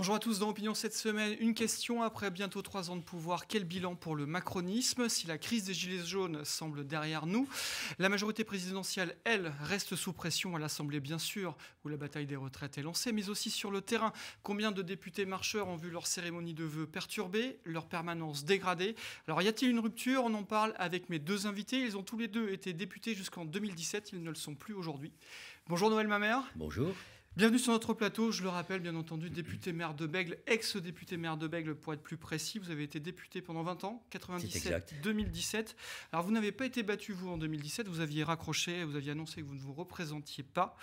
Bonjour à tous dans Opinion cette semaine. Une question après bientôt trois ans de pouvoir. Quel bilan pour le macronisme Si la crise des Gilets jaunes semble derrière nous, la majorité présidentielle, elle, reste sous pression à l'Assemblée, bien sûr, où la bataille des retraites est lancée, mais aussi sur le terrain. Combien de députés marcheurs ont vu leur cérémonie de vœux perturbée, leur permanence dégradée Alors y a-t-il une rupture On en parle avec mes deux invités. Ils ont tous les deux été députés jusqu'en 2017. Ils ne le sont plus aujourd'hui. Bonjour Noël Mamère. Bonjour. Bienvenue sur notre plateau. Je le rappelle, bien entendu, député maire de Bègle, ex-député maire de Bègle pour être plus précis. Vous avez été député pendant 20 ans, 97-2017. Alors, vous n'avez pas été battu, vous, en 2017. Vous aviez raccroché, vous aviez annoncé que vous ne vous représentiez pas.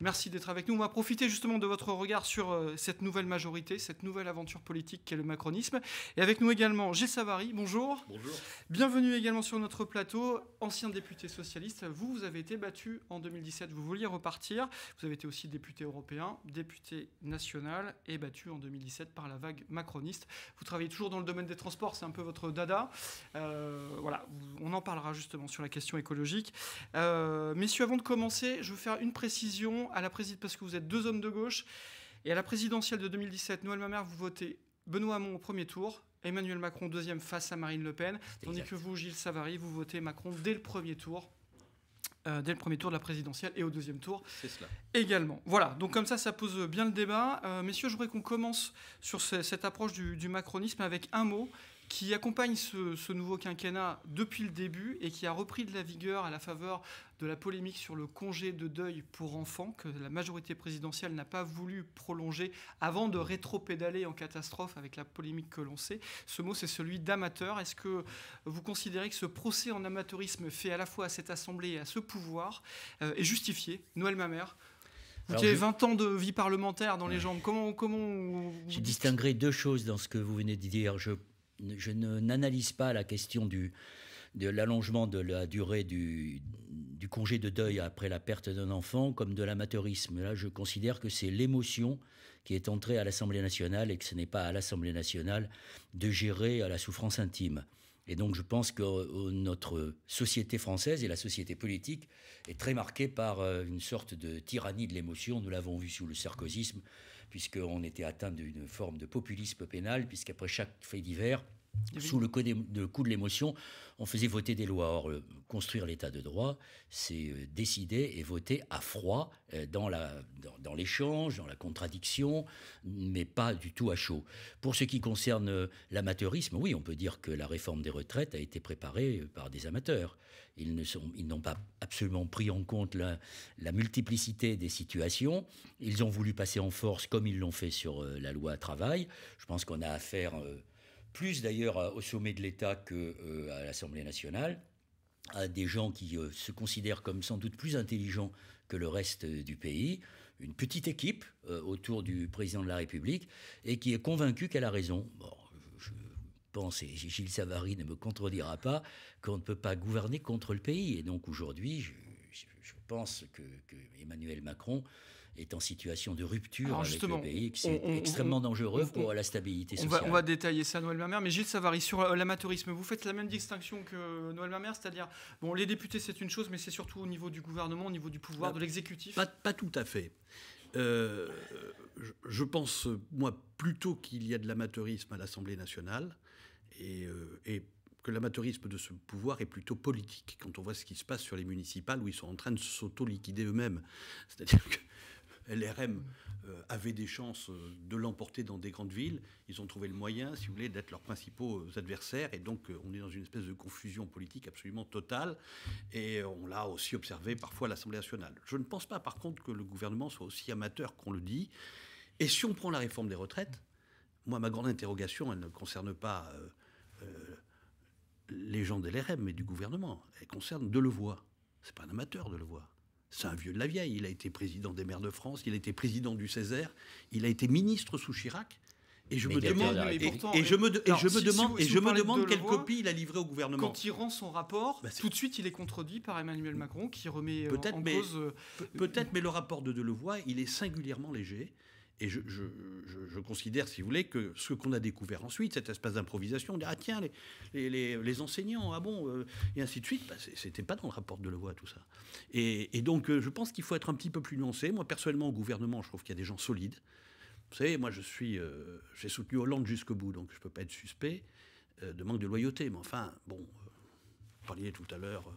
Merci d'être avec nous. On va profiter justement de votre regard sur euh, cette nouvelle majorité, cette nouvelle aventure politique qu'est le macronisme. Et avec nous également Gilles Savary, bonjour. Bonjour. Bienvenue également sur notre plateau, ancien député socialiste. Vous, vous avez été battu en 2017, vous vouliez repartir. Vous avez été aussi député européen, député national et battu en 2017 par la vague macroniste. Vous travaillez toujours dans le domaine des transports, c'est un peu votre dada. Euh, voilà, on en parlera justement sur la question écologique. Euh, messieurs, avant de commencer, je veux faire une précision à la parce que vous êtes deux hommes de gauche, et à la présidentielle de 2017, Noël Mamère, vous votez Benoît Hamon au premier tour, Emmanuel Macron deuxième face à Marine Le Pen, tandis que vous, Gilles Savary, vous votez Macron dès le premier tour. Euh, dès le premier tour de la présidentielle et au deuxième tour également. Voilà, donc comme ça, ça pose bien le débat. Euh, messieurs, je voudrais qu'on commence sur cette approche du, du macronisme avec un mot qui accompagne ce, nouveau quinquennat depuis le début et qui a repris de la vigueur à la faveur de la polémique sur le congé de deuil pour enfants que la majorité présidentielle n'a pas voulu prolonger avant de rétro-pédaler en catastrophe avec la polémique que l'on sait. Ce mot, c'est celui d'amateur. Est-ce que vous considérez que ce procès en amateurisme fait à la fois à cette Assemblée et à ce pouvoir euh, est justifié Noël Mamère vous avez 20 ans de vie parlementaire dans les jambes. Comment, comment vous... J'ai distingué deux choses dans ce que vous venez de dire. Je je n'analyse pas la question de l'allongement de la durée du, congé de deuil après la perte d'un enfant comme de l'amateurisme. Là, je considère que c'est l'émotion qui est entrée à l'Assemblée nationale et que ce n'est pas à l'Assemblée nationale de gérer la souffrance intime. Et donc je pense que euh, notre société française et la société politique est très marquée par euh, une sorte de tyrannie de l'émotion. Nous l'avons vu sous le sarkozisme puisqu'on était atteint d'une forme de populisme pénal, puisqu'après chaque fait divers, sous le coup, de, l'émotion, on faisait voter des lois. Or, euh, construire l'état de droit, c'est euh, décider et voter à froid, euh, dans, l'échange, dans la contradiction, mais pas du tout à chaud. Pour ce qui concerne l'amateurisme, oui, on peut dire que la réforme des retraites a été préparée par des amateurs. Ils, n'ont pas absolument pris en compte la, la multiplicité des situations. Ils ont voulu passer en force comme ils l'ont fait sur la loi travail. Je pense qu'on a affaire plus d'ailleurs au sommet de l'État qu'à euh, l'Assemblée nationale à des gens qui euh, se considèrent comme sans doute plus intelligents que le reste euh, du pays, une petite équipe autour du président de la République, et qui est convaincue qu'elle a raison. Bon, je, pense, et Gilles Savary ne me contredira pas, qu'on ne peut pas gouverner contre le pays. Et donc aujourd'hui, je, pense que, Emmanuel Macron est en situation de rupture avec le pays, c'est extrêmement dangereux pour la stabilité sociale. On va, détailler ça, Noël Mermer, Mais Gilles Savary, sur euh, l'amateurisme, vous faites la même distinction que euh, Noël Mermer, c'est-à-dire, bon, les députés, c'est une chose, mais c'est surtout au niveau du gouvernement, au niveau du pouvoir, bah, de l'exécutif pas, tout à fait. Euh, je pense, moi, plutôt qu'il y a de l'amateurisme à l'Assemblée nationale et, et que l'amateurisme de ce pouvoir est plutôt politique, quand on voit ce qui se passe sur les municipales où ils sont en train de s'auto-liquider eux-mêmes. C'est-à-dire que LRM euh, avait des chances euh, de l'emporter dans des grandes villes. Ils ont trouvé le moyen, si vous voulez, d'être leurs principaux euh, adversaires. Et donc, on est dans une espèce de confusion politique absolument totale. Et on l'a aussi observé parfois à l'Assemblée nationale. Je ne pense pas, par contre, que le gouvernement soit aussi amateur qu'on le dit. Et si on prend la réforme des retraites, moi, ma grande interrogation, elle ne concerne pas les gens de LRM, mais du gouvernement. Elle concerne Delevoye. C'est pas un amateur, Delevoye. C'est un vieux de la vieille. Il a été président des maires de France, il a été président du Césaire, il a été ministre sous Chirac. Et je me demande, et, je me, demande, et je me demande quelle copie il a livrée au gouvernement. Quand il rend son rapport, bah, tout de suite il est contredit par Emmanuel Macron qui remet euh, en, cause. Euh, peut-être, mais le rapport de Delevoye, il est singulièrement léger. Et je, je, je, considère, si vous voulez, que ce qu'on a découvert ensuite, cet espace d'improvisation, on dit, ah tiens, les, les, les, enseignants, ah bon, euh, et ainsi de suite, bah, c'était pas dans le rapport de loi tout ça. Et, et donc, euh, je pense qu'il faut être un petit peu plus nuancé. Moi, personnellement, au gouvernement, je trouve qu'il y a des gens solides. Vous savez, moi, je suis, euh, j'ai soutenu Hollande jusqu'au bout, donc je peux pas être suspect de manque de loyauté. Mais enfin, bon, vous parliez tout à l'heure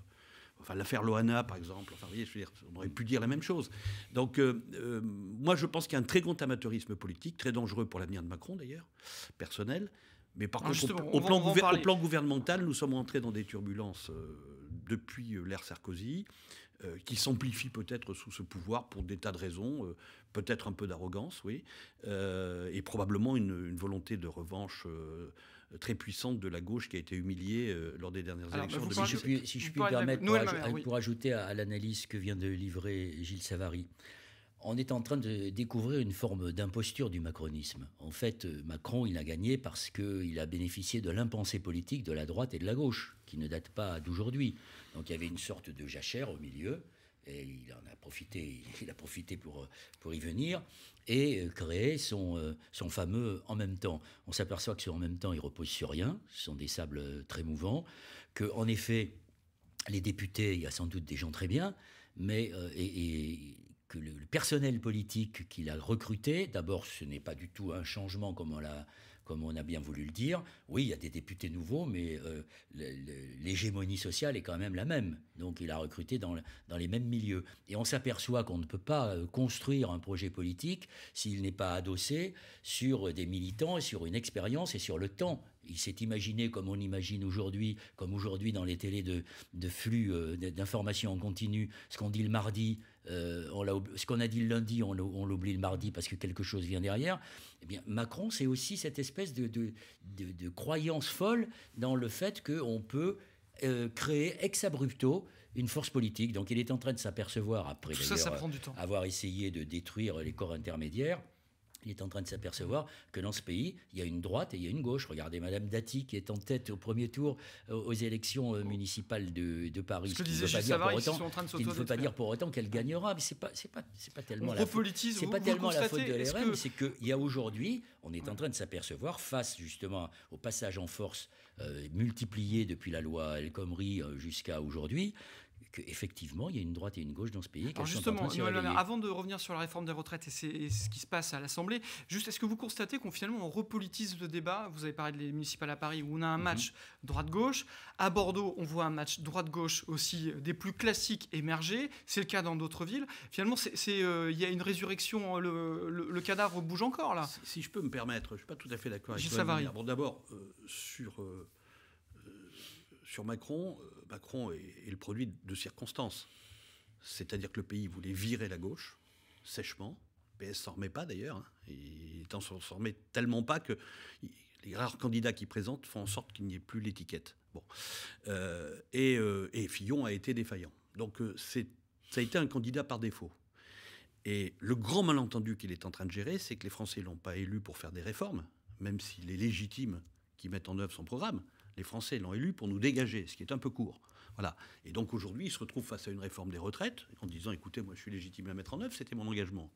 Enfin, l'affaire Loana, par exemple. Enfin, vous voyez, je veux dire, on aurait pu dire la même chose. Donc, euh, euh, moi, je pense qu'il y a un très grand amateurisme politique, très dangereux pour l'avenir de Macron, d'ailleurs, personnel. Mais par contre, au, plan plan gouvernemental, nous sommes entrés dans des turbulences euh, depuis l'ère Sarkozy, qui s'amplifient peut-être sous ce pouvoir pour des tas de raisons, peut-être un peu d'arrogance, oui, et probablement une, une, volonté de revanche euh, très puissante de la gauche qui a été humiliée euh, lors des dernières bah, élections. si, je puis, si je puis me permettre, pour, ajouter à, l'analyse que vient de livrer Gilles Savary, on est en train de découvrir une forme d'imposture du macronisme. En fait, euh, Macron, il a gagné parce qu'il a bénéficié de l'impensé politique de la droite et de la gauche, qui ne date pas d'aujourd'hui. Donc il y avait une sorte de jachère au milieu et il en a profité, il a profité pour, euh, pour y venir, et euh, créer son, euh, son fameux en même temps. On s'aperçoit que ce en même temps, il repose sur rien, ce sont des sables très mouvants, que en effet, les députés, il y a sans doute des gens très bien, mais et, que le, personnel politique qu'il a recruté, d'abord, ce n'est pas du tout un changement comme on l'a comme on a bien voulu le dire. Oui, il y a des députés nouveaux, mais euh, l'hégémonie sociale est quand même la même. Donc il a recruté dans, dans les mêmes milieux. Et on s'aperçoit qu'on ne peut pas euh, construire un projet politique s'il n'est pas adossé sur des militants, et sur une expérience et sur le temps il s'est imaginé comme on imagine aujourd'hui, comme aujourd'hui dans les télés de, flux euh, d'informations en continu, ce qu'on dit le mardi, euh, on ce qu'on a dit le lundi, on, l'oublie le mardi parce que quelque chose vient derrière. Eh bien, Macron, c'est aussi cette espèce de, croyance folle dans le fait qu'on peut euh, créer ex abrupto une force politique. Donc il est en train de s'apercevoir, après avoir essayé de détruire les corps intermédiaires, il est en train de s'apercevoir que dans ce pays, il y a une droite et il y a une gauche. Regardez Madame Dati qui est en tête au premier tour euh, aux élections euh, municipales de, Paris. Ce qui ne veut pas dire pour autant, qu'elle gagnera. Mais c'est pas, c'est pas, c'est pas tellement la faute. C'est pas tellement la faute de l'RM. C'est qu'il y a aujourd'hui, on est en train de s'apercevoir face justement au passage en force euh, multiplié depuis la loi El Khomri jusqu'à aujourd'hui, qu'effectivement, il y a une droite et une gauche dans ce pays. Alors justement, avant de revenir sur la réforme des retraites et, ce qui se passe à l'Assemblée, juste est-ce que vous constatez qu'on finalement on repolitise le débat Vous avez parlé des municipales à Paris où on a un mhm. match droite-gauche. À Bordeaux, on voit un match droite-gauche aussi euh, des plus classiques émerger. C'est le cas dans d'autres villes. Finalement, euh, il y a une résurrection, euh, le, cadavre bouge encore là. Si, je peux me permettre, je ne suis pas tout à fait d'accord avec vous. Bon, D'abord, sur sur Macron, euh, Macron est, le produit de circonstances. C'est-à-dire que le pays voulait virer la gauche, sèchement. PS s'en remet pas d'ailleurs. Hein. Il s'en remet tellement pas que les rares candidats qui présentent font en sorte qu'il n'y ait plus l'étiquette. Bon. Euh, euh, et, Fillon a été défaillant. Donc ça a été un candidat par défaut. Et le grand malentendu qu'il est en train de gérer, c'est que les Français l'ont pas élu pour faire des réformes, même s'il est légitime qu'ils mettent en œuvre son programme. Les Français l'ont élu pour nous dégager, ce qui est un peu court. Voilà. Et donc aujourd'hui, il se retrouve face à une réforme des retraites en disant écoutez, moi je suis légitime à mettre en œuvre, c'était mon engagement.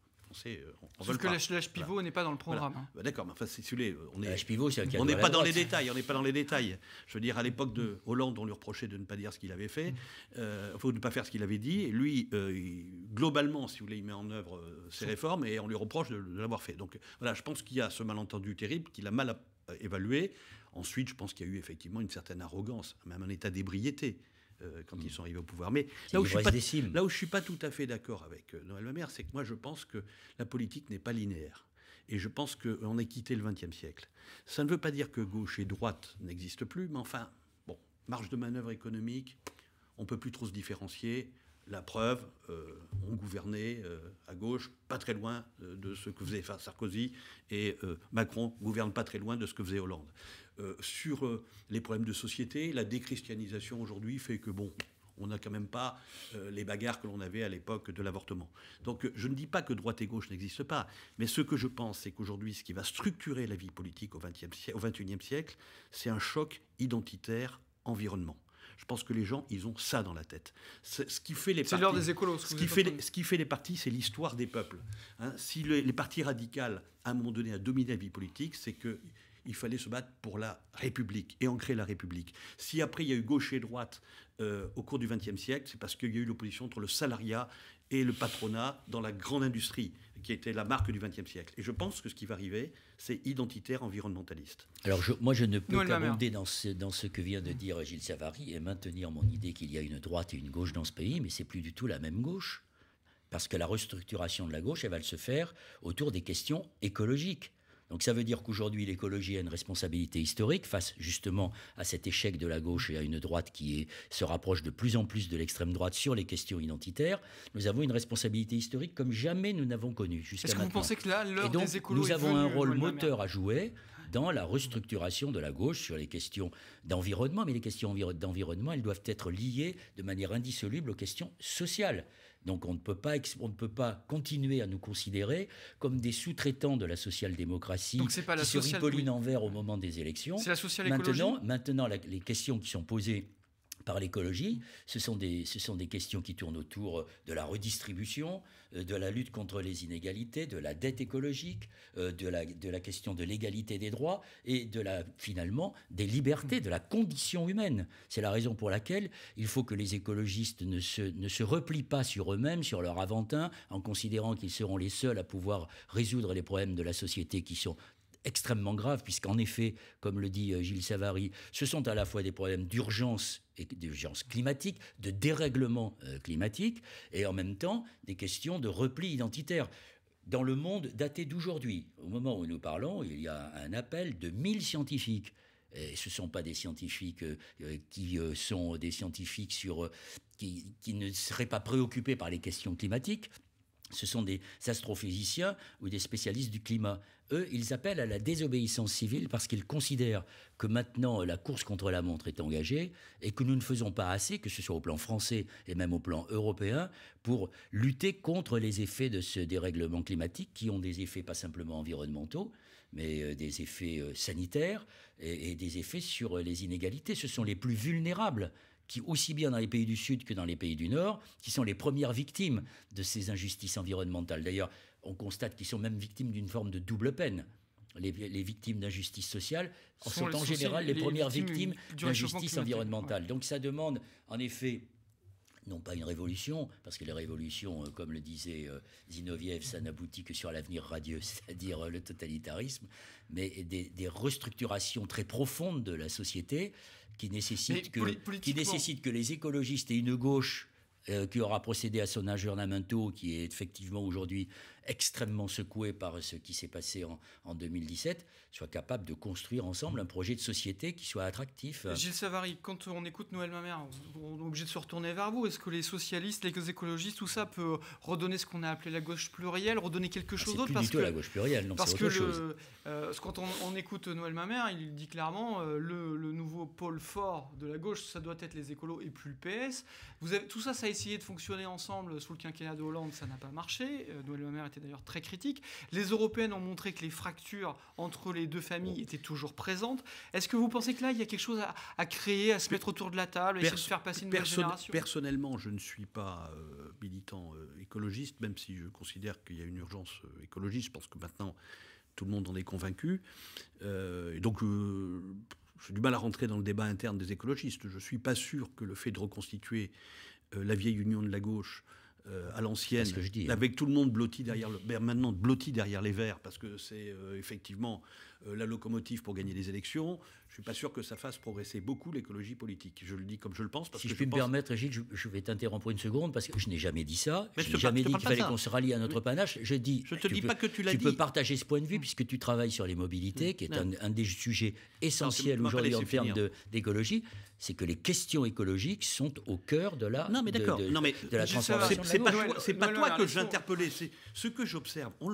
Euh, on Sauf que l'âge pivot n'est pas dans le programme. Hein. Bah, d'accord, mais enfin, si on est, pivot, on n'est pas dans les détails. On n'est pas dans les détails. Je veux dire, à l'époque de Hollande, on lui reprochait de ne pas dire ce qu'il avait fait, mm. euh, faut de ne pas faire ce qu'il avait dit. Et lui, euh, globalement, si vous voulez, il met en œuvre ces ses réformes et on lui reproche de l'avoir fait. Donc voilà, je pense qu'il y a ce malentendu terrible qu'il a mal évalué. Ensuite, je pense qu'il y a eu effectivement une certaine arrogance, même un état d'ébriété euh, quand mm. ils sont arrivés au pouvoir. Mais là où, je ne suis pas tout à fait d'accord avec euh, Noël Mamère, c'est que moi je pense que la politique n'est pas linéaire. Et je pense qu'on euh, a quitté le XXe siècle. Ça ne veut pas dire que gauche et droite n'existent plus, mais enfin, bon, marge de manœuvre économique, on peut plus trop se différencier. La preuve, euh, on gouvernait euh, à gauche, pas très loin euh, de ce que faisait Sarkozy, et Macron gouverne pas très loin de ce que faisait Hollande. sur les problèmes de société, la déchristianisation aujourd'hui fait que, bon, on n'a quand même pas les bagarres que l'on avait à l'époque de l'avortement. Donc je ne dis pas que droite et gauche n'existent pas, mais ce que je pense, c'est qu'aujourd'hui, ce qui va structurer la vie politique au, XXIe siècle, c'est un choc identitaire environnement. Je pense que les gens, ils ont ça dans la tête. Ce qui fait les C'est des écolos. Ce, qui fait ce qui fait les partis, c'est l'histoire des peuples. Hein. si les partis radicaux, à un moment donné, ont dominé la vie politique, c'est que il fallait se battre pour la République et ancrer la République. Si après il y a eu gauche et droite euh, au cours du XXe siècle, c'est parce qu'il y a eu l'opposition entre le salariat et le patronat dans la grande industrie qui était la marque du XXe siècle. Et je pense que ce qui va arriver, c'est identitaire environnementaliste. Alors je, moi, je ne peux qu'abonder dans ce, dans ce que vient de dire Gilles Savary et maintenir mon idée qu'il y a une droite et une gauche dans ce pays, mais c'est plus du tout la même gauche. Parce que la restructuration de la gauche, elle va se faire autour des questions écologiques. Donc ça veut dire qu'aujourd'hui, l'écologie a une responsabilité historique face justement à cet échec de la gauche et à une droite qui se rapproche de plus en plus de l'extrême droite sur les questions identitaires. Nous avons une responsabilité historique comme jamais nous n'avons connue jusqu'à maintenant. Est-ce que que là, nous avons un rôle moteur à jouer dans la restructuration de la gauche sur les questions d'environnement, mais les questions d'environnement, elles doivent être liées de manière indissoluble aux questions sociales. Donc on ne peut pas, on ne peut pas continuer à nous considérer comme des sous-traitants de la social-démocratie qui se social... au moment des élections. C'est la social -écologie. Maintenant, les questions qui sont posées par l'écologie. Ce, sont des, ce sont des questions qui tournent autour euh, de la redistribution, euh, de la lutte contre les inégalités, de la dette écologique, euh, de la, de la question de l'égalité des droits et de la, finalement des libertés, de la condition humaine. C'est la raison pour laquelle il faut que les écologistes ne ne se replient pas sur eux-mêmes, sur leur aventin, en considérant qu'ils seront les seuls à pouvoir résoudre les problèmes de la société qui sont extrêmement grave, puisqu'en effet, comme le dit euh, Gilles Savary, ce sont à la fois des problèmes d'urgence et d'urgence climatique, de dérèglement euh, climatique, et en même temps des questions de repli identitaire. Dans le monde daté d'aujourd'hui, au moment où nous parlons, il y a un appel de 1000 scientifiques et ce ne sont pas des scientifiques euh, qui sont des scientifiques sur, qui, ne seraient pas préoccupés par les questions climatiques, ce sont des astrophysiciens ou des spécialistes du climat. Eux, ils appellent à la désobéissance civile parce qu'ils considèrent que maintenant la course contre la montre est engagée et que nous ne faisons pas assez, que ce soit au plan français et même au plan européen, pour lutter contre les effets de ce dérèglement climatique qui ont des effets pas simplement environnementaux, mais euh, des effets euh, sanitaires et, des effets sur euh, les inégalités. Ce sont les plus vulnérables qui, aussi bien dans les pays du Sud que dans les pays du Nord, qui sont les premières victimes de ces injustices environnementales. D'ailleurs, on constate qu'ils sont même victimes d'une forme de double peine. Les, victimes d'injustices sociales sont, en général les, premières victimes d'injustices environnementale. Donc ça demande en effet non pas une révolution, parce que les révolutions, euh, comme le disait euh, Zinoviev, ça n'aboutit que sur l'avenir radieux, c'est-à-dire euh, le totalitarisme, mais des, restructurations très profondes de la société qui nécessitent, que, qui que les écologistes et une gauche qui aura procédé à son aggiornamento, qui est effectivement aujourd'hui extrêmement secoué par ce qui s'est passé en, 2017, soient capables de construire ensemble un projet de société qui soit attractif. Gilles Savary, quand on écoute Noël Mamère, on est obligé de se retourner vers vous. Est-ce que les socialistes, les écologistes, tout ça peut redonner ce qu'on a appelé la gauche plurielle, redonner quelque ah, chose d'autre parce du que, la gauche plurielle, non, parce autre chose. Le, euh, quand on, écoute Noël Mamère, il dit clairement euh, le, nouveau pôle fort de la gauche, ça doit être les écolos et plus le PS. Vous avez, tout ça, ça a essayé de fonctionner ensemble sous le quinquennat de Hollande, ça n'a pas marché. Euh, Noël Mamère était d'ailleurs très critique. Les européennes ont montré que les fractures entre les deux familles étaient toujours présentes. Est-ce que vous pensez que là, il y a quelque chose à, créer, à se mettre autour de la table, et essayer de faire passer une nouvelle génération Personnellement, je ne suis pas euh, militant euh, écologiste, même si je considère qu'il y a une urgence euh, écologiste. Je pense que maintenant, tout le monde en est convaincu. et donc j'ai du mal à rentrer dans le débat interne des écologistes. Je ne suis pas sûr que le fait de reconstituer la vieille union de la gauche euh, à l'ancienne, hein. avec tout le monde blotti derrière le, ben, maintenant blotti derrière les verres parce que c'est euh, effectivement euh, la locomotive pour gagner les élections, je ne suis pas sûr que ça fasse progresser beaucoup l'écologie politique. Je le dis comme je le pense. Parce si que je, je me permettre, Gilles, je, vais t'interrompre une seconde parce que je n'ai jamais dit ça. je n'ai jamais dit qu'il fallait qu'on se rallie à notre panache. Je dis. Je te dis pas que tu l'as dit. Tu peux partager ce point de vue puisque tu travailles sur les mobilités, mmh. qui est un, des sujets essentiels aujourd'hui en termes hein. d'écologie. C'est que les questions écologiques sont au cœur de la. Non mais d'accord. de la transformation. C'est pas, pas toi que j'interpellais. C'est ce que j'observe. On,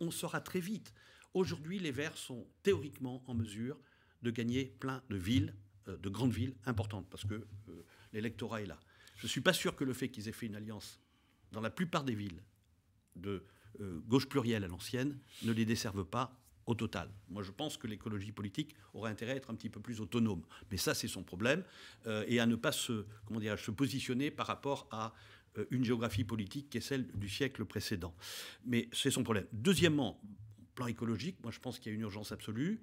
on saura très vite. Aujourd'hui, les Verts sont théoriquement en mesure de gagner plein de villes, euh, de grandes villes importantes, parce que euh, l'électorat est là. Je ne suis pas sûr que le fait qu'ils aient fait une alliance dans la plupart des villes de euh, gauche plurielle à l'ancienne ne les desserve pas au total. Moi, je pense que l'écologie politique aurait intérêt à être un petit peu plus autonome. Mais ça, c'est son problème, et à ne pas se, comment se positionner par rapport à une géographie politique qui est celle du siècle précédent. Mais c'est son problème. Deuxièmement, plan écologique, moi je pense qu'il y a une urgence absolue,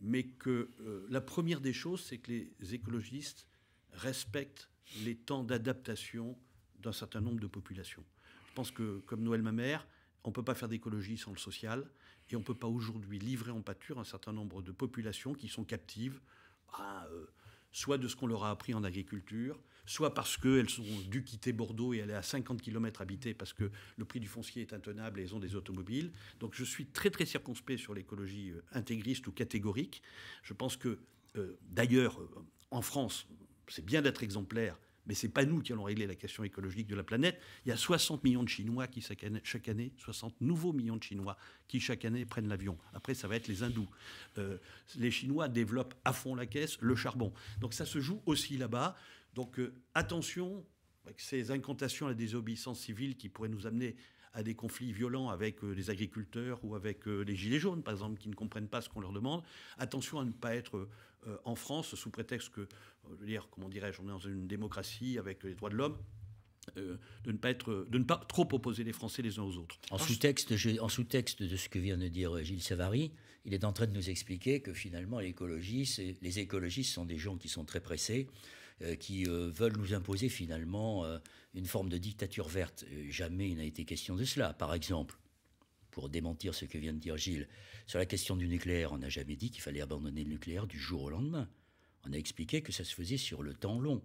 mais que euh, la première des choses, c'est que les écologistes respectent les temps d'adaptation d'un certain nombre de populations. Je pense que, comme Noël ma mère, on ne peut pas faire d'écologie sans le social, et on ne peut pas aujourd'hui livrer en pâture un certain nombre de populations qui sont captives, bah, euh, soit de ce qu'on leur a appris en agriculture, soit parce qu'elles ont dû quitter Bordeaux et aller à 50 km habiter parce que le prix du foncier est intenable et elles ont des automobiles. Donc je suis très très circonspect sur l'écologie euh, intégriste ou catégorique. Je pense que euh, d'ailleurs, euh, en France, c'est bien d'être exemplaire, mais ce n'est pas nous qui allons régler la question écologique de la planète. Il y a 60 millions de Chinois qui, chaque année, 60 nouveaux millions de Chinois qui, chaque année, prennent l'avion. Après, ça va être les hindous. Euh, les Chinois développent à fond la caisse le charbon. Donc ça se joue aussi là-bas. Donc euh, attention avec ces incantations à la désobéissance civile qui pourraient nous amener à des conflits violents avec euh, les agriculteurs ou avec euh, les gilets jaunes, par exemple, qui ne comprennent pas ce qu'on leur demande. Attention à ne pas être euh, en France sous prétexte que, je veux dire, comment dirais-je, on est dans une démocratie avec les droits de l'homme. de, ne pas être, de ne pas trop opposer les Français les uns aux autres. En sous-texte, sous de ce que vient de dire Gilles Savary, il est en train de nous expliquer que finalement les écologistes sont des gens qui sont très pressés, qui veulent nous imposer finalement une forme de dictature verte. Euh, jamais il n'a été question de cela. Par exemple, pour démentir ce que vient de dire Gilles, sur la question du nucléaire, on n'a jamais dit qu'il fallait abandonner le nucléaire du jour au lendemain. On a expliqué que ça se faisait sur le temps long.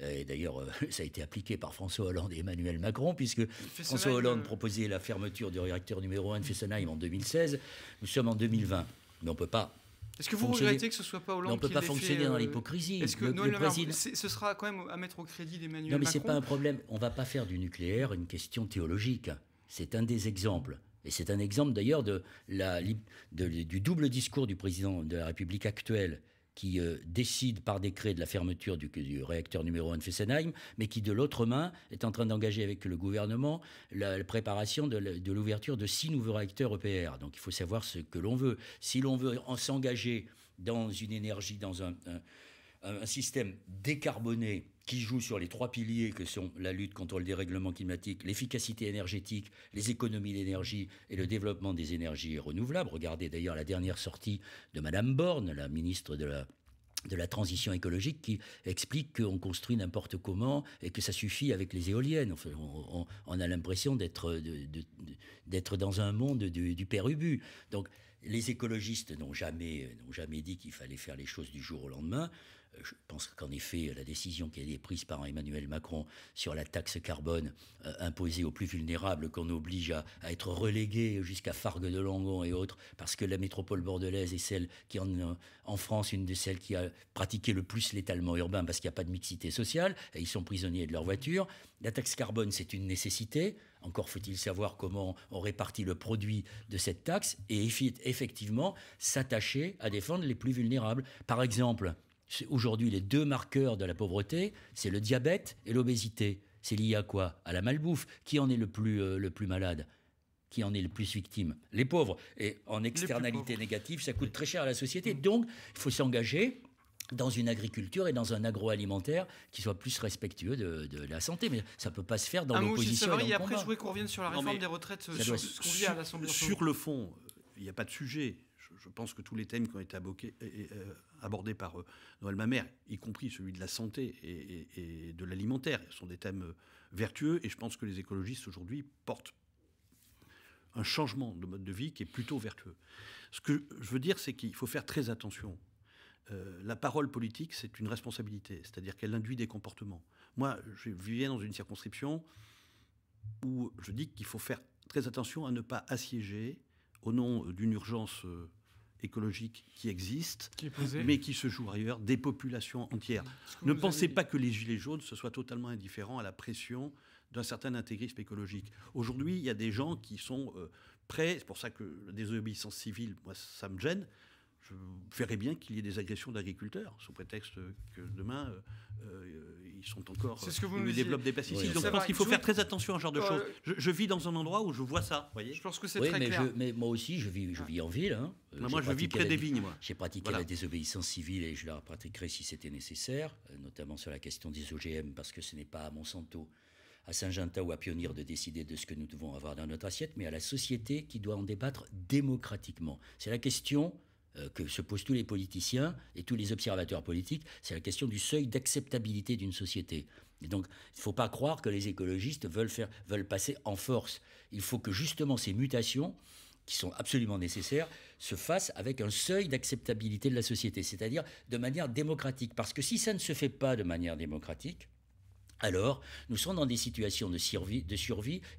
Et d'ailleurs, euh, ça a été appliqué par François Hollande et Emmanuel Macron, puisque François Hollande euh, proposait la fermeture du réacteur numéro 1 de Fessenheim en 2016. Nous sommes en 2020. Mais on ne peut pas est-ce que vous regrettez que ce soit pas Hollande On On peut pas fonctionner dans euh, l'hypocrisie. ce que le, ce sera quand même à mettre au crédit d'Emmanuel Macron Non, mais c'est pas un problème. On ne va pas faire du nucléaire une question théologique. C'est un des exemples. Et c'est un exemple d'ailleurs de, de, du double discours du président de la République actuelle, qui euh, décide par décret de la fermeture du, réacteur numéro 1 Fessenheim, mais qui de l'autre main est en train d'engager avec le gouvernement la, préparation de l'ouverture de six nouveaux réacteurs EPR. Donc il faut savoir ce que l'on veut. Si l'on veut s'engager dans une énergie, dans un système décarboné, qui joue sur les trois piliers que sont la lutte contre le dérèglement climatique, l'efficacité énergétique, les économies d'énergie et le développement des énergies renouvelables. Regardez d'ailleurs la dernière sortie de Madame Borne, la ministre de la de la transition écologique qui explique qu'on construit n'importe comment et que ça suffit avec les éoliennes. on, a l'impression d'être d'être dans un monde du, père Ubu. Donc les écologistes n'ont jamais n'ont jamais dit qu'il fallait faire les choses du jour au lendemain je pense qu'en effet, la décision qui a été prise par Emmanuel Macron sur la taxe carbone euh, imposée aux plus vulnérables, qu'on oblige à, être relégués jusqu'à Fargues de Langon et autres, parce que la métropole bordelaise est celle qui, en, euh, en France, une de celles qui a pratiqué le plus l'étalement urbain, parce qu'il n'y a pas de mixité sociale, et ils sont prisonniers de leur voiture. La taxe carbone, c'est une nécessité. Encore faut-il savoir comment on répartit le produit de cette taxe et effectivement s'attacher à défendre les plus vulnérables. Par exemple, Aujourd'hui, les deux marqueurs de la pauvreté, c'est le diabète et l'obésité. C'est lié à quoi À la malbouffe. Qui en est le plus, euh, le plus malade qui en est le plus victime Les pauvres. Et en externalité négative, ça coûte très cher à la société. Donc, il faut s'engager dans une agriculture et dans un agroalimentaire qui soit plus respectueux de, la santé. Mais ça ne peut pas se faire dans ah, l'opposition. Il et, et après, je voulais qu'on revienne sur la réforme des retraites, euh, sur, sur le fond, il n'y a pas de sujet je, pense que tous les thèmes qui ont été euh, abordés par euh, Noël Mamère, y compris celui de la santé et, de l'alimentaire, sont des thèmes euh, vertueux. Et je pense que les écologistes aujourd'hui portent un changement de mode de vie qui est plutôt vertueux. Ce que je veux dire, c'est qu'il faut faire très attention. la parole politique, c'est une responsabilité, c'est-à-dire qu'elle induit des comportements. Moi, je vivais dans une circonscription où je dis qu'il faut faire très attention à ne pas assiéger, au nom d'une urgence écologique qui existe, mais qui se joue ailleurs, des populations entières. Ne pensez pas que les Gilets jaunes se soient totalement indifférents à la pression d'un certain intégrisme écologique. Aujourd'hui, il y a des gens qui sont euh, prêts, c'est pour ça que la désobéissance civile, moi, ça me gêne, je verrais bien qu'il y ait des agressions d'agriculteurs, sous prétexte que demain, euh, euh, ils sont encore. C'est ce que vous ils nous développent des pesticides. Donc je pense qu'il faut faire très attention à ce genre de euh, choses. Je, vis dans un endroit où je vois ça. je pense que c'est très mais clair. mais moi aussi, je vis, je vis en ville. Hein. Bah, moi, je vis près des vignes. J'ai pratiqué la désobéissance civile et je la pratiquerai si c'était nécessaire, notamment sur la question des OGM, parce que ce n'est pas à Monsanto à saint gentin ou à Pionnier de décider de ce que nous devons avoir dans notre assiette, mais à la société qui doit en débattre démocratiquement. C'est la question euh, que se posent tous les politiciens et tous les observateurs politiques, c'est la question du seuil d'acceptabilité d'une société. donc, il ne faut pas croire que les écologistes veulent, veulent passer en force. Il faut que justement ces mutations, qui sont absolument nécessaires, se fassent avec un seuil d'acceptabilité de la société, c'est-à-dire de manière démocratique. Parce que si ça ne se fait pas de manière démocratique, alors, nous sommes dans des situations de survie,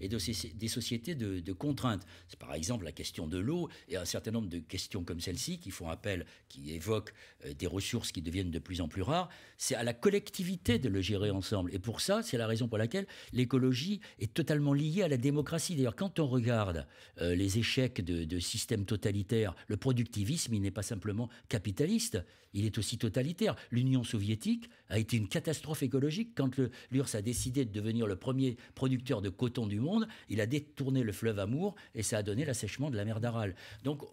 et des sociétés de, de contraintes. C'est par exemple la question de l'eau et un certain nombre de questions comme celle-ci qui font appel, qui évoquent euh, des ressources qui deviennent de plus en plus rares c'est à la collectivité de le gérer ensemble. Et pour ça, c'est la raison pour laquelle l'écologie est totalement liée à la démocratie. D'ailleurs, quand on regarde euh, les échecs de, systèmes totalitaires, le productivisme, il n'est pas simplement capitaliste, il est aussi totalitaire. L'Union soviétique a été une catastrophe écologique. Quand l'URSS a décidé de devenir le premier producteur de coton du monde, il a détourné le fleuve Amour et ça a donné l'assèchement de la mer d'Aral. Donc,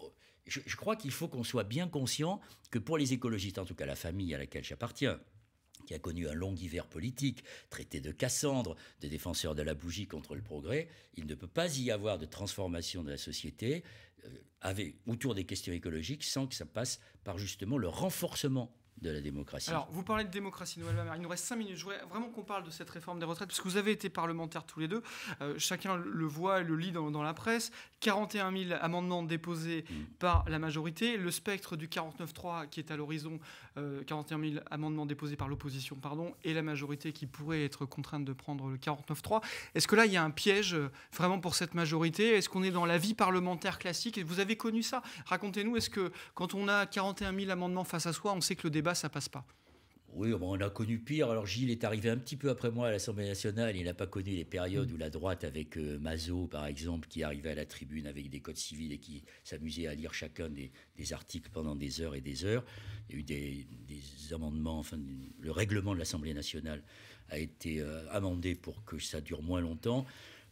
je crois qu'il faut qu'on soit bien conscient que pour les écologistes, en tout cas la famille à laquelle j'appartiens, qui a connu un long hiver politique, traité de Cassandre, des défenseurs de la bougie contre le progrès, il ne peut pas y avoir de transformation de la société euh, autour des questions écologiques sans que ça passe par justement le renforcement de la démocratie. Alors, vous parlez de démocratie, Nouvelle Il nous reste 5 minutes. Je voudrais vraiment qu'on parle de cette réforme des retraites, parce que vous avez été parlementaires tous les deux. Euh, chacun le voit et le lit dans, la presse. 41 000 amendements déposés mm. par la majorité. Le spectre du 49-3 qui est à l'horizon, 41 euh, 000 amendements déposés par l'opposition, pardon, et la majorité qui pourrait être contrainte de prendre le 49-3. Est-ce que là, il y a un piège euh, vraiment pour cette majorité Est-ce qu'on est dans la vie parlementaire classique Vous avez connu ça Racontez-nous, est-ce que quand on a 41 000 amendements face à soi, on sait que le débat ça passe pas. Oui, on a connu pire. Alors Gilles est arrivé un petit peu après moi à l'Assemblée nationale. Il n'a pas connu les périodes mm. où la droite, avec euh, Mazo, par exemple, qui arrivait à la tribune avec des codes civils et qui s'amusait à lire chacun des, articles pendant des heures et des heures. Il y a eu des, amendements, enfin le règlement de l'Assemblée nationale a été euh, amendé pour que ça dure moins longtemps.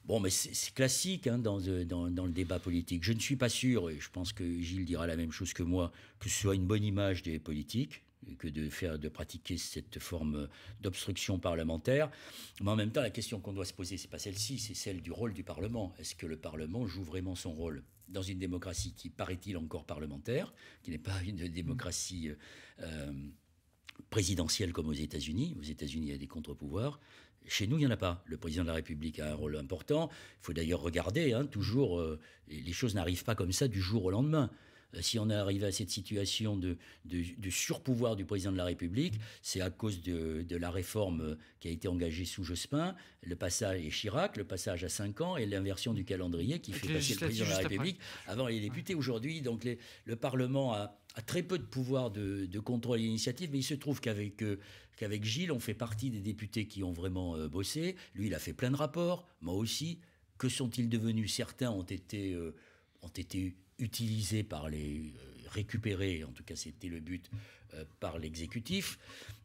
Bon, mais c'est classique hein, euh, dans, dans, le débat politique. Je ne suis pas sûr, et je pense que Gilles dira la même chose que moi, que ce soit une bonne image des politiques que de faire, de pratiquer cette forme d'obstruction parlementaire. Mais en même temps, la question qu'on doit se poser, c'est pas celle-ci, c'est celle du rôle du Parlement. Est-ce que le Parlement joue vraiment son rôle dans une démocratie qui, paraît-il, encore parlementaire, qui n'est pas une démocratie mm. euh, présidentielle comme aux États-Unis. Aux États-Unis, il y a des contre-pouvoirs. Chez nous, il n'y en a pas. Le président de la République a un rôle important. Il faut d'ailleurs regarder, hein, toujours, euh, les choses n'arrivent pas comme ça du jour au lendemain. Euh, si on est arrivé à cette situation de, de, surpouvoir du président de la République, c'est à cause de, la réforme euh, qui a été engagée sous Jospin, le passage et Chirac, le passage à 5 ans et l'inversion du calendrier qui fait passer le président de la République avant les députés. Aujourd'hui, donc le Parlement a très peu de pouvoir de, contrôle et d'initiative, mais il se trouve qu'avec euh, qu'avec Gilles, on fait partie des députés qui ont vraiment bossé. Lui, il a fait plein de rapports, moi aussi. Que sont-ils devenus Certains ont été, ont été utilisé par les euh, récupérés en tout cas c'était le but, euh, par l'exécutif,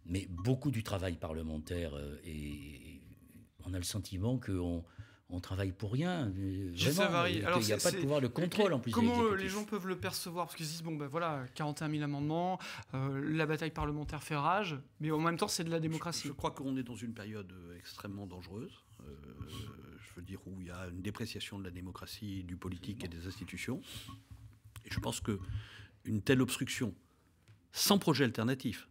mais beaucoup du travail parlementaire et, euh, on a le sentiment qu'on on travaille pour rien. Il n'y a pas de pouvoir de contrôle en plus. Comment les gens peuvent le percevoir Parce qu'ils disent, bon ben voilà, 41 000 amendements, la bataille parlementaire fait rage, mais en même temps c'est de la démocratie. Je, je crois qu'on est dans une période extrêmement dangereuse veux dire, où il y a une dépréciation de la démocratie, du politique et des institutions. Et je pense qu'une telle obstruction, sans projet alternatif,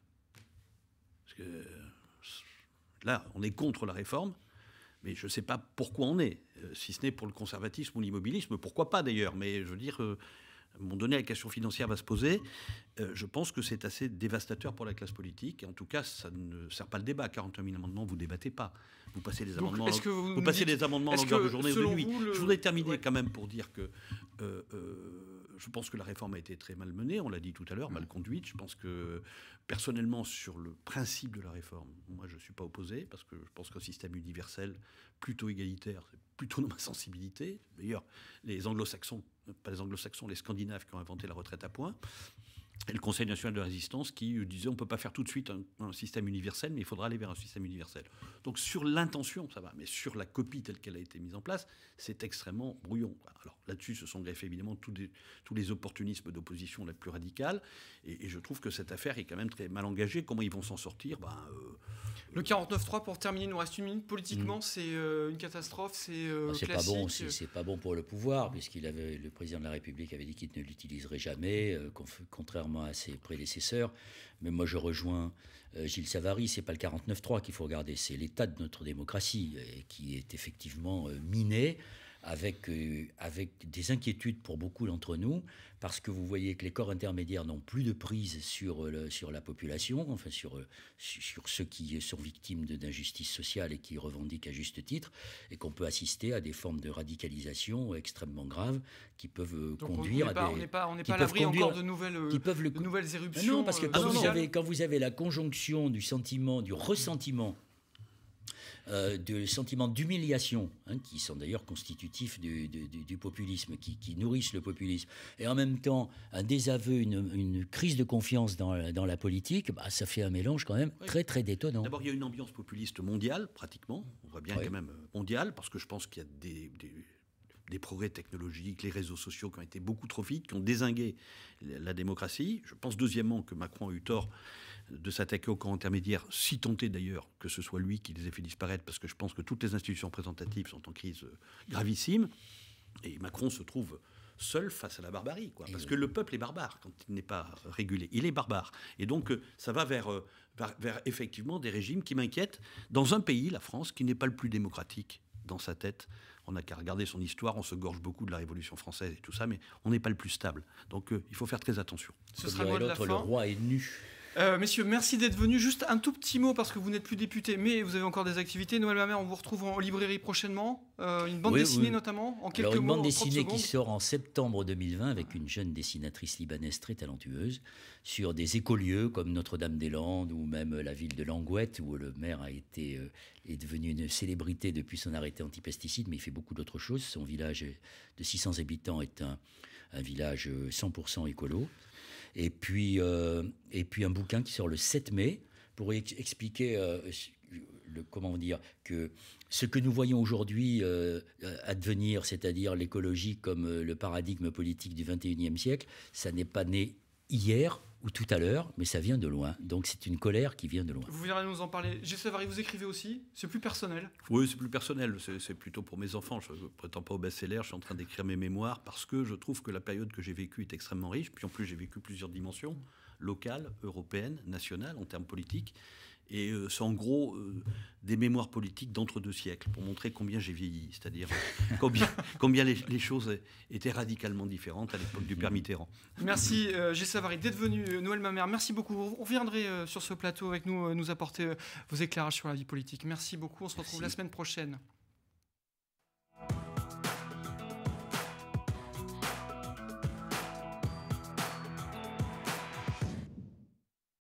parce que euh, là, on est contre la réforme, mais je ne sais pas pourquoi on est, euh, si ce n'est pour le conservatisme ou l'immobilisme. Pourquoi pas d'ailleurs Mais je veux dire, euh, mon la question financière va se poser. Euh, je pense que c'est assez dévastateur pour la classe politique. en tout cas, ça ne sert pas le débat. 41 000 amendements, vous ne débattez pas. Vous passez des amendements, vous, passez des amendements en longueur de journée ou de nuit. Je voudrais terminer quand même pour dire que euh, euh, je pense que la réforme a été très mal menée. On l'a dit tout à l'heure, mal conduite. Je pense que personnellement sur le principe de la réforme. Moi, je ne suis pas opposé parce que je pense qu'un système universel, plutôt égalitaire, c'est plutôt dans ma sensibilité. D'ailleurs, les anglo-saxons, pas les anglo-saxons, les scandinaves qui ont inventé la retraite à points, et le Conseil national de résistance qui euh, disait on ne peut pas faire tout de suite un, système universel, mais il faudra aller vers un système universel. Donc sur l'intention, ça va, mais sur la copie telle qu'elle a été mise en place, c'est extrêmement brouillon. Alors là-dessus se sont greffés évidemment tous, tous les opportunismes d'opposition la plus radicale, et, je trouve que cette affaire est quand même très mal engagée. Comment ils vont s'en sortir ben, euh, euh, Le 49.3, pour terminer, nous reste une minute. Politiquement, hmm. c'est une catastrophe, c'est euh, ah, pas bon, c'est pas bon pour le pouvoir, puisqu'il avait, le président de la République avait dit qu'il ne l'utiliserait jamais, contrairement à ses prédécesseurs. Mais moi, je rejoins euh, Gilles Savary. C'est pas le 49-3 qu'il faut regarder, c'est l'état de notre démocratie euh, qui est effectivement euh, miné avec des inquiétudes pour beaucoup d'entre nous parce que vous voyez que les corps intermédiaires n'ont plus de prise sur, euh, sur la population, enfin sur, euh, sur ceux qui sont victimes d'injustice sociale et qui revendiquent à juste titre, et qu'on peut assister à des formes de radicalisation extrêmement graves qui peuvent euh, conduire à des... On n'est pas, de nouvelles, peuvent de nouvelles ah éruptions. non, parce que quand, vous Avez, quand vous avez la conjonction du sentiment, du ressentiment euh, de sentiments d'humiliation, hein, qui sont d'ailleurs constitutifs du, populisme, qui, nourrissent le populisme, et en même temps un désaveu, une, crise de confiance dans la, politique, bah, ça fait un mélange quand même très très détonnant. D'abord, il y a une ambiance populiste mondiale, pratiquement, on voit bien quand même euh, mondiale, parce que je pense qu'il y a des, des progrès technologiques, les réseaux sociaux qui ont été beaucoup trop vite, qui ont désingué la démocratie. Je pense deuxièmement que Macron a eu tort de s'attaquer au camp intermédiaire, si tenté d'ailleurs que ce soit lui qui les ait fait disparaître, parce que je pense que toutes les institutions représentatives sont en crise euh, gravissime. Et Macron se trouve seul face à la barbarie, quoi. Parce que le peuple est barbare quand il n'est pas régulé. Il est barbare. Et donc, euh, ça va euh, vers, vers, effectivement des régimes qui m'inquiètent dans un pays, la France, qui n'est pas le plus démocratique dans sa tête. On n'a qu'à regarder son histoire, on se gorge beaucoup de la Révolution française et tout ça, mais on n'est pas le plus stable. Donc, il faut faire très attention. Ce sera le, le roi est nu. Euh, messieurs, merci d'être venus. Juste un tout petit mot parce que vous n'êtes plus député, mais vous avez encore des activités. Noël Mamère, on vous retrouve en librairie prochainement. Euh, une bande dessinée notamment, en quelques une bande dessinée qui sort en septembre 2020 avec une jeune dessinatrice libanaise très talentueuse sur des écolieux comme Notre-Dame-des-Landes ou même la ville de Langouette où le maire a été, euh, est devenu une célébrité depuis son arrêté pesticides, mais il fait beaucoup d'autres choses. Son village de 600 habitants est un village 100% écolo. Et puis, euh, et puis un bouquin qui sort le 7 mai pour expliquer euh, le, comment dire que ce que nous voyons aujourd'hui advenir, euh, c'est-à-dire l'écologie comme le paradigme politique du 21e siècle, ça n'est pas né hier, ou tout à l'heure, mais ça vient de loin. Donc c'est une colère qui vient de loin. Vous viendrez nous en parler. Savary, vous écrivez aussi C'est plus personnel Oui, c'est plus personnel. C'est plutôt pour mes enfants. Je ne prétends pas au best-seller. Je suis en train d'écrire mes mémoires parce que je trouve que la période que j'ai vécue est extrêmement riche. Puis en plus, j'ai vécu plusieurs dimensions locales, européennes, nationales, en termes politiques. Et euh, c'est en gros euh, des mémoires politiques d'entre-deux siècles pour montrer combien j'ai vieilli, c'est-à-dire euh, combien, les, choses étaient radicalement différentes à l'époque du père Mitterrand. Merci euh, Savary d'être venu. Noël ma mère. merci beaucoup. Vous reviendrez sur ce plateau avec nous, nous apporter vos éclairages sur la vie politique. Merci beaucoup. On se retrouve la semaine prochaine.